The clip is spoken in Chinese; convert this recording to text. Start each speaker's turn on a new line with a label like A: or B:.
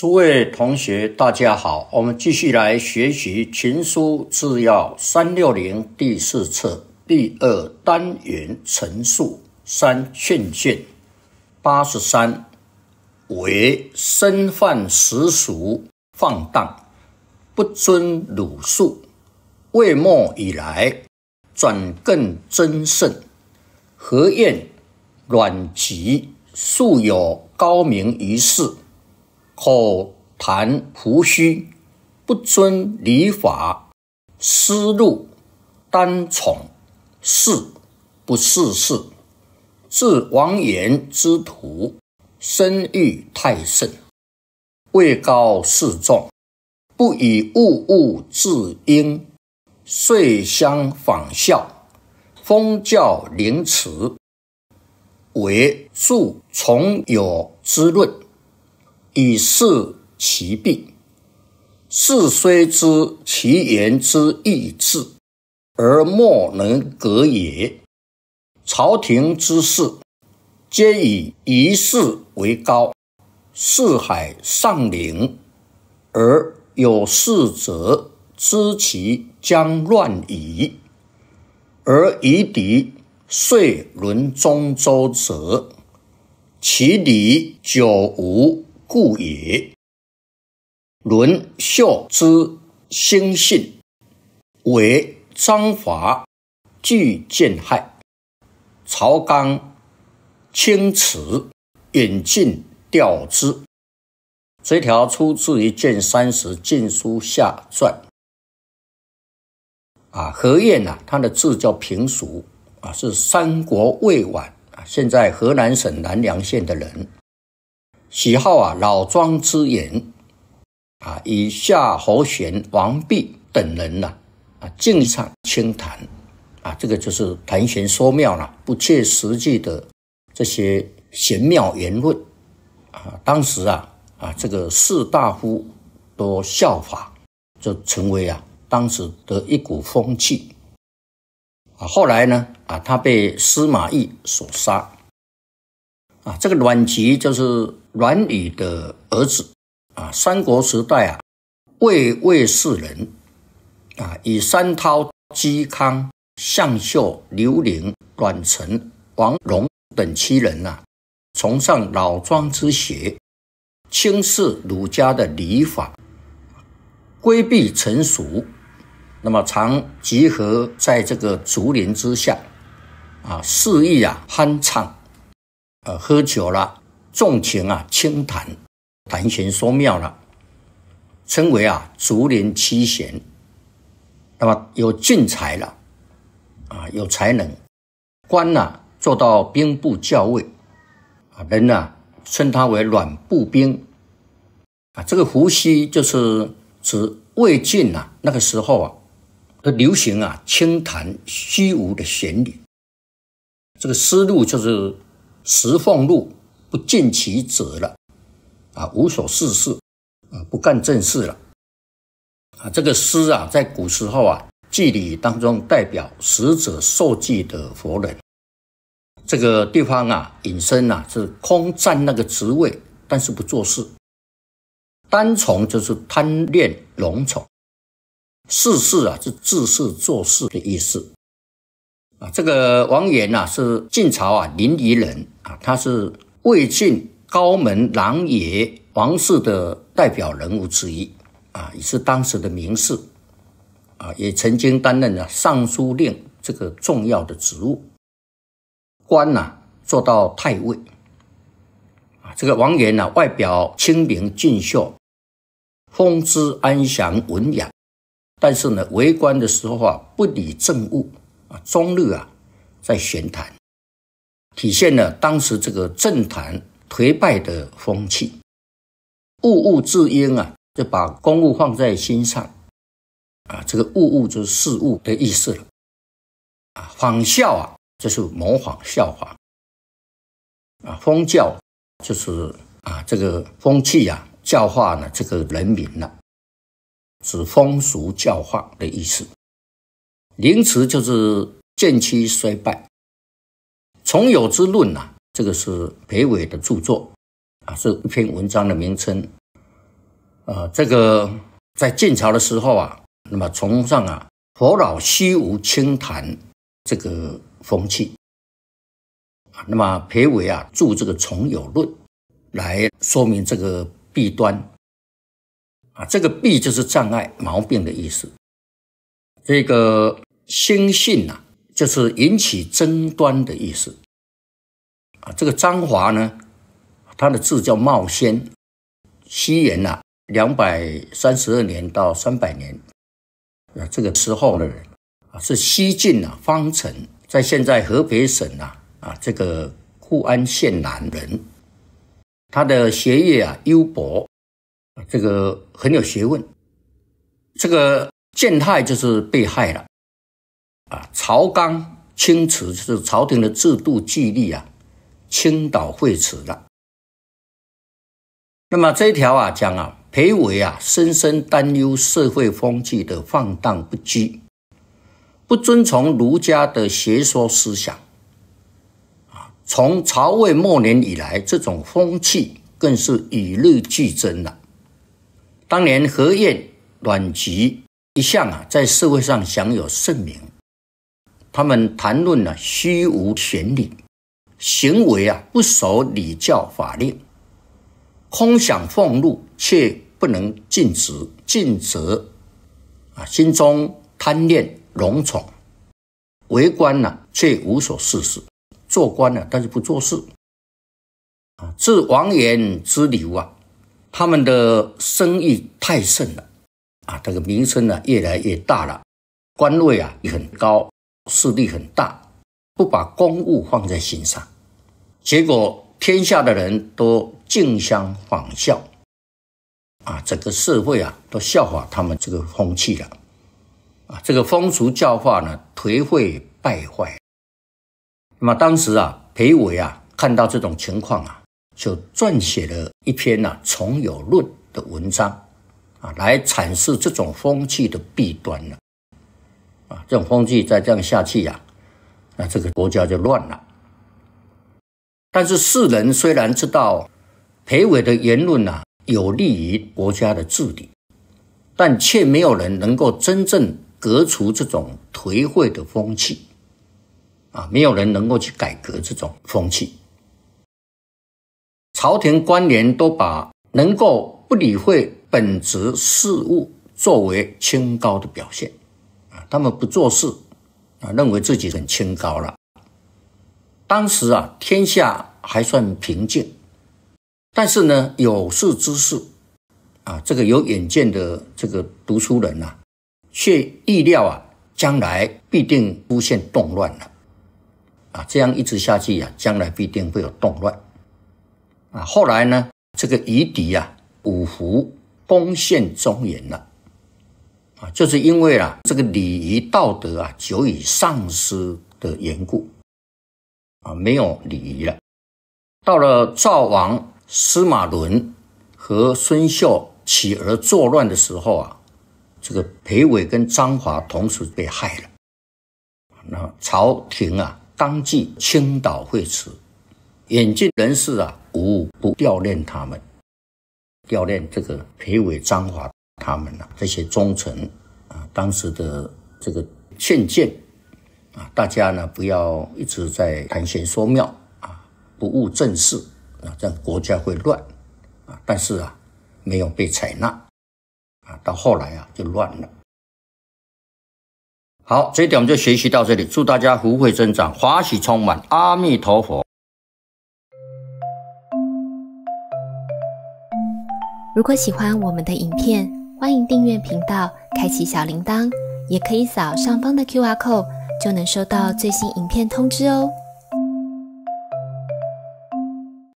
A: 诸位同学，大家好！我们继续来学习《群书治要》三六零第四册第二单元陈述三劝谏八十三。为身犯食俗放荡，不遵鲁肃，魏末以来，转更增盛。何晏、阮籍素有高明于世。口谈胡须，不遵礼法；思路单宠，事不事事，自王言之徒，声誉太盛，位高势重，不以物物自因，遂相仿效，风教凌迟，为著从有之论。以示其弊。士虽知其言之意志，而莫能革也。朝廷之事，皆以一事为高，四海上宁，而有事者知其将乱矣。而夷狄遂沦中州者，其礼久无。故也，伦孝之兴信，为章法俱见害。曹纲清此引进调之。这条出自于《建三十》《晋书》下传。啊，何晏啊，他的字叫平叔，啊，是三国魏晚啊，现在河南省南阳县的人。喜好啊老庄之言，啊，以夏侯玄、王弼等人呢，啊，经常清谈，啊，这个就是谈玄说妙了，不切实际的这些玄妙言论，啊，当时啊，啊，这个士大夫都效法，就成为啊，当时的一股风气，啊，后来呢，啊，他被司马懿所杀。啊，这个阮籍就是阮瑀的儿子，啊，三国时代啊，魏魏士人，啊，以山涛、嵇康、向秀、刘伶、阮成、王戎等七人呐，崇尚老庄之学，轻视儒家的礼法，规避成俗，那么常集合在这个竹林之下，啊，肆意啊酣畅。呃，喝酒了，纵情啊，轻谈，谈玄说妙了，称为啊竹林七贤。那么有俊才了，啊有才能，官呢做到兵部校尉，啊人呢称他为阮步兵。啊，这个胡须就是指魏晋呐那个时候啊，流行啊清谈虚无的玄理，这个思路就是。石俸禄，不尽其责了，啊，无所事事，啊，不干正事了，啊，这个师啊，在古时候啊，祭礼当中代表死者受祭的佛人，这个地方啊，引申啊，是空占那个职位，但是不做事，单从就是贪恋荣宠，事事啊，是自事做事的意思。啊，这个王衍啊是晋朝啊临沂人啊，他是魏晋高门琅琊王氏的代表人物之一啊，也是当时的名士啊，也曾经担任了尚书令这个重要的职务，官呢做到太尉啊。这个王衍呢，外表清明俊秀，风姿安详文雅，但是呢，为官的时候啊，不理政务。啊，中日啊，在玄谈，体现了当时这个政坛颓败的风气。物物自焉啊，就把公务放在心上啊。这个物物就是事物的意思了啊。仿效啊，就是模仿效仿啊。封教就是啊，这个风气啊，教化呢，这个人民了，指风俗教化的意思。灵池就是渐趋衰败。从有之论呐，这个是裴伟的著作啊，是一篇文章的名称。呃，这个在晋朝的时候啊，那么崇尚啊佛老虚无清谈这个风气那么裴伟啊著这个从有论来说明这个弊端啊，这个弊就是障碍、毛病的意思，这个。兴信呐，就是引起争端的意思啊。这个张华呢，他的字叫茂先，西元呐两百三十二年到三百年啊，这个时候的人啊，是西晋呐，方城在现在河北省呐啊，这个固安县南人，他的学业啊优博这个很有学问。这个建泰就是被害了。啊，朝纲清就是朝廷的制度纪律啊，倾倒会弛了。那么这一条啊，讲啊，裴伟啊，深深担忧社会风气的放荡不羁，不遵从儒家的学说思想啊。从曹魏末年以来，这种风气更是与日俱增了。当年何晏、阮籍一向啊，在社会上享有盛名。他们谈论呢虚无玄理，行为啊不守礼教法令，空想俸禄却不能尽职尽责，啊，心中贪恋荣宠，为官呢却无所事事，做官呢但是不做事，啊，自王言之流啊，他们的生意太盛了，啊，这个名声呢越来越大了，官位啊也很高。势力很大，不把公务放在心上，结果天下的人都竞相仿效，啊，整个社会啊都笑话他们这个风气了，啊，这个风俗教化呢颓废败坏。那么当时啊，裴伟啊看到这种情况啊，就撰写了一篇呐《从有论》的文章啊，来阐释这种风气的弊端了。这种风气再这样下去呀，那这个国家就乱了。但是世人虽然知道裴伟的言论呐有利于国家的治理，但却没有人能够真正革除这种颓废的风气啊！没有人能够去改革这种风气。朝廷官员都把能够不理会本职事务作为清高的表现。他们不做事，啊，认为自己很清高了。当时啊，天下还算平静，但是呢，有识之士，啊，这个有远见的这个读书人呐，却意料啊，将来必定出现动乱了，啊，这样一直下去呀，将来必定会有动乱，啊，后来呢，这个夷狄呀，五胡攻陷中原了。啊，就是因为啊这个礼仪道德啊，久已丧失的缘故，啊，没有礼仪了。到了赵王司马伦和孙秀起而作乱的时候啊，这个裴伟跟张华同时被害了。那朝廷啊，当即倾倒会辞，远近人士啊，无不吊链他们，吊链这个裴伟、张华。他们呢这些忠臣啊，当时的这个劝谏啊，大家呢不要一直在谈玄说妙啊，不务正事啊，这样国家会乱啊。但是啊，没有被采纳啊，到后来啊就乱了。好，这一点我们就学习到这里。祝大家福慧增长，华喜充满。阿弥陀佛。如果喜欢我们的影片。欢迎订阅频道，开启小铃铛，也可以扫上方的 Q R code，就能收到最新影片通知哦。